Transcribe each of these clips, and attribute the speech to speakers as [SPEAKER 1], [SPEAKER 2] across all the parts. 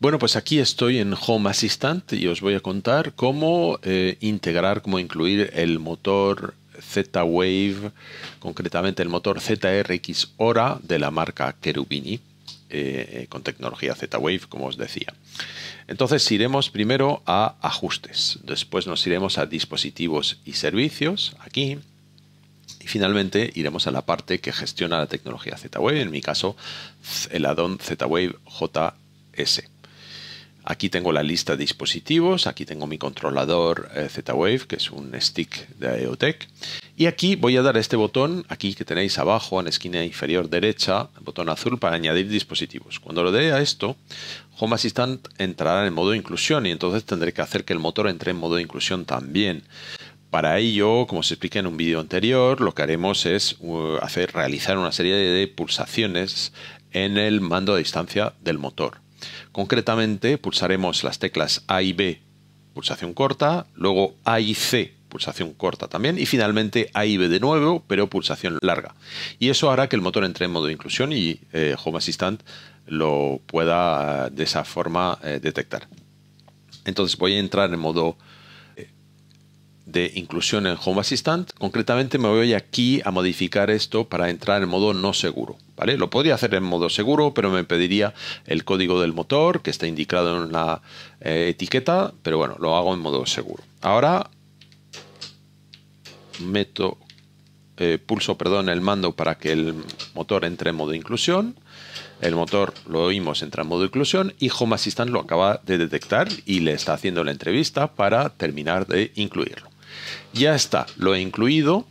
[SPEAKER 1] Bueno, pues aquí estoy en Home Assistant y os voy a contar cómo eh, integrar, cómo incluir el motor Z-Wave, concretamente el motor ZRX Hora de la marca Cherubini, eh, eh, con tecnología Z-Wave, como os decía. Entonces iremos primero a ajustes, después nos iremos a dispositivos y servicios, aquí, y finalmente iremos a la parte que gestiona la tecnología Z-Wave, en mi caso el addon Z-Wave JS. Aquí tengo la lista de dispositivos, aquí tengo mi controlador eh, Z-Wave, que es un stick de EOTech. Y aquí voy a dar este botón, aquí que tenéis abajo en la esquina inferior derecha, el botón azul para añadir dispositivos. Cuando lo dé a esto, Home Assistant entrará en modo de inclusión y entonces tendré que hacer que el motor entre en modo de inclusión también. Para ello, como se explica en un vídeo anterior, lo que haremos es uh, hacer, realizar una serie de pulsaciones en el mando a distancia del motor. Concretamente, pulsaremos las teclas A y B, pulsación corta, luego A y C, pulsación corta también, y finalmente A y B de nuevo, pero pulsación larga. Y eso hará que el motor entre en modo de inclusión y eh, Home Assistant lo pueda eh, de esa forma eh, detectar. Entonces voy a entrar en modo de inclusión en Home Assistant. Concretamente me voy aquí a modificar esto para entrar en modo no seguro. ¿vale? Lo podría hacer en modo seguro, pero me pediría el código del motor que está indicado en la eh, etiqueta, pero bueno, lo hago en modo seguro. Ahora meto, eh, pulso perdón, el mando para que el motor entre en modo inclusión. El motor lo oímos entra en modo inclusión y Home Assistant lo acaba de detectar y le está haciendo la entrevista para terminar de incluirlo. Ya está, lo he incluido,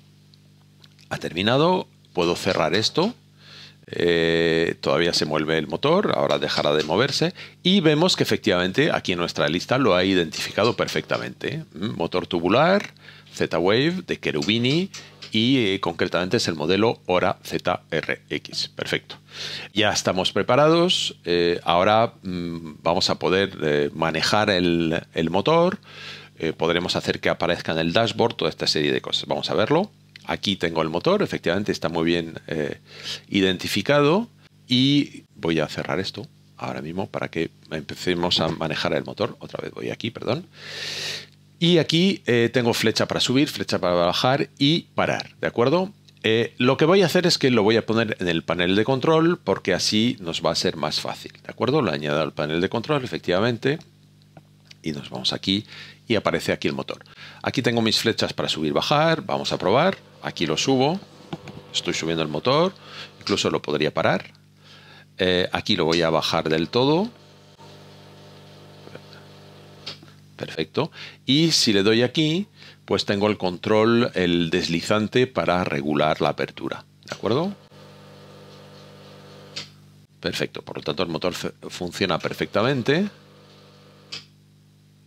[SPEAKER 1] ha terminado, puedo cerrar esto, eh, todavía se mueve el motor, ahora dejará de moverse y vemos que efectivamente aquí en nuestra lista lo ha identificado perfectamente. ¿eh? Mm, motor tubular, Z-Wave de Cherubini y eh, concretamente es el modelo Hora ZRX. Perfecto. Ya estamos preparados, ahora mm, vamos a poder manejar el motor eh, podremos hacer que aparezca en el dashboard toda esta serie de cosas. Vamos a verlo. Aquí tengo el motor, efectivamente está muy bien eh, identificado y voy a cerrar esto ahora mismo para que empecemos a manejar el motor. Otra vez voy aquí, perdón. Y aquí eh, tengo flecha para subir, flecha para bajar y parar, ¿de acuerdo? lo que voy a hacer es que lo voy a poner en el panel de control porque así nos va a ser más fácil, ¿de acuerdo? Lo añado al panel de control, efectivamente, y nos vamos aquí y aparece aquí el motor. Aquí tengo mis flechas para subir, bajar, vamos a probar, aquí lo subo, estoy subiendo el motor, incluso lo podría parar, eh, aquí lo voy a bajar del todo, perfecto, y si le doy aquí, pues tengo el control, el deslizante para regular la apertura, ¿de acuerdo? Perfecto, por lo tanto el motor funciona perfectamente.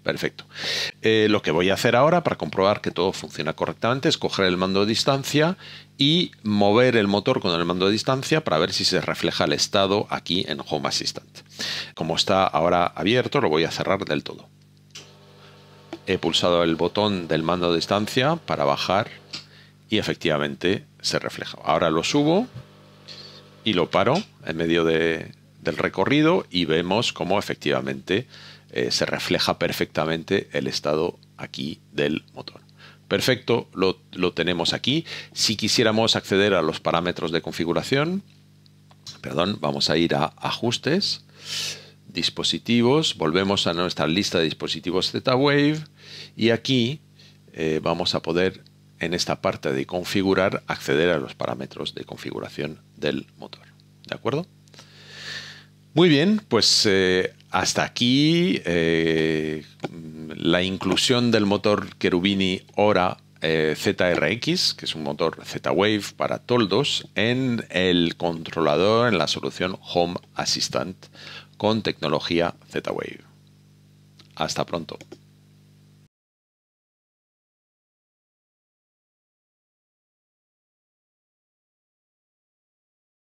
[SPEAKER 1] Perfecto. Eh, lo que voy a hacer ahora para comprobar que todo funciona correctamente es coger el mando de distancia y mover el motor con el mando de distancia para ver si se refleja el estado aquí en Home Assistant. Como está ahora abierto, lo voy a cerrar del todo. He pulsado el botón del mando de distancia para bajar y efectivamente se refleja. Ahora lo subo y lo paro en medio del recorrido y vemos cómo efectivamente eh, se refleja perfectamente el estado aquí del motor. Perfecto, lo, tenemos aquí. Si quisiéramos acceder a los parámetros de configuración, perdón, vamos a ir a ajustes, dispositivos, volvemos a nuestra lista de dispositivos Z-Wave y aquí eh, vamos a poder en esta parte de configurar acceder a los parámetros de configuración del motor. ¿De acuerdo? Muy bien, pues eh, hasta aquí eh, la inclusión del motor Kerubini Ora eh, ZRX, que es un motor Z-Wave para toldos, en el controlador, en la solución Home Assistant con tecnología Z-Wave. Hasta pronto.